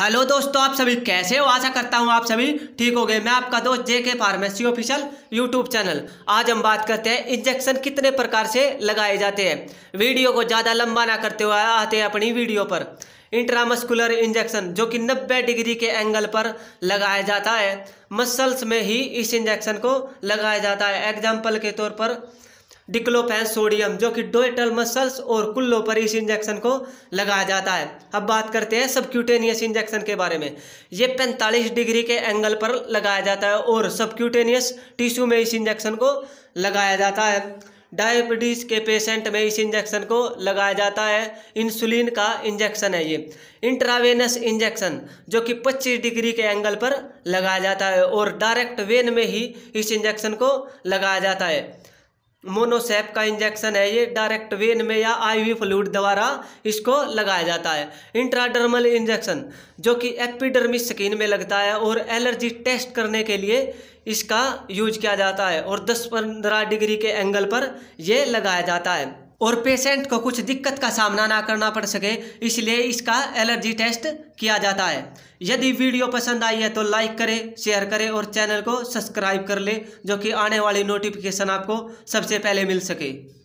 hello दोस्तों आप सभी कैसे हो आशा करता हूँ आप सभी ठीक हो गए मैं आपका दोस्त जे के फार्मेसी ऑफिशियल यूट्यूब चैनल आज हम बात करते हैं इंजेक्शन कितने प्रकार से लगाए जाते हैं वीडियो को ज़्यादा लंबा ना करते हुए आते हैं अपनी वीडियो पर इंट्रामस्कुलर इंजेक्शन जो कि 90 डिग्री के एंगल पर लगाया जाता है मसल्स में ही इस इंजेक्शन को लगाया जाता है एग्जाम्पल के तौर पर डिक्लोफैन सोडियम जो कि डोएटल मसल्स और कुल्लों पर इस इंजेक्शन को लगाया जाता है अब बात करते हैं सबक्यूटेनियस इंजेक्शन के बारे में ये 45 डिग्री के एंगल पर लगाया जाता है और सबक्यूटेनियस टिश्यू में इस इंजेक्शन को लगाया जाता है डायबिटीज़ के पेशेंट में इस इंजेक्शन को लगाया जाता है इंसुलिन का इंजेक्शन है ये इंट्रावेनस इंजेक्शन जो कि 25 डिग्री के एंगल पर लगाया जाता है और डायरेक्ट वेन में ही इस इंजेक्शन को लगाया जाता है मोनोसेप का इंजेक्शन है ये डायरेक्ट वेन में या आईवी फ्लूड द्वारा इसको लगाया जाता है इंट्राडर्मल इंजेक्शन जो कि एपिडर्मिस स्किन में लगता है और एलर्जी टेस्ट करने के लिए इसका यूज किया जाता है और 10-15 डिग्री के एंगल पर यह लगाया जाता है और पेशेंट को कुछ दिक्कत का सामना ना करना पड़ सके इसलिए इसका एलर्जी टेस्ट किया जाता है यदि वीडियो पसंद आई है तो लाइक करें शेयर करें और चैनल को सब्सक्राइब कर लें जो कि आने वाली नोटिफिकेशन आपको सबसे पहले मिल सके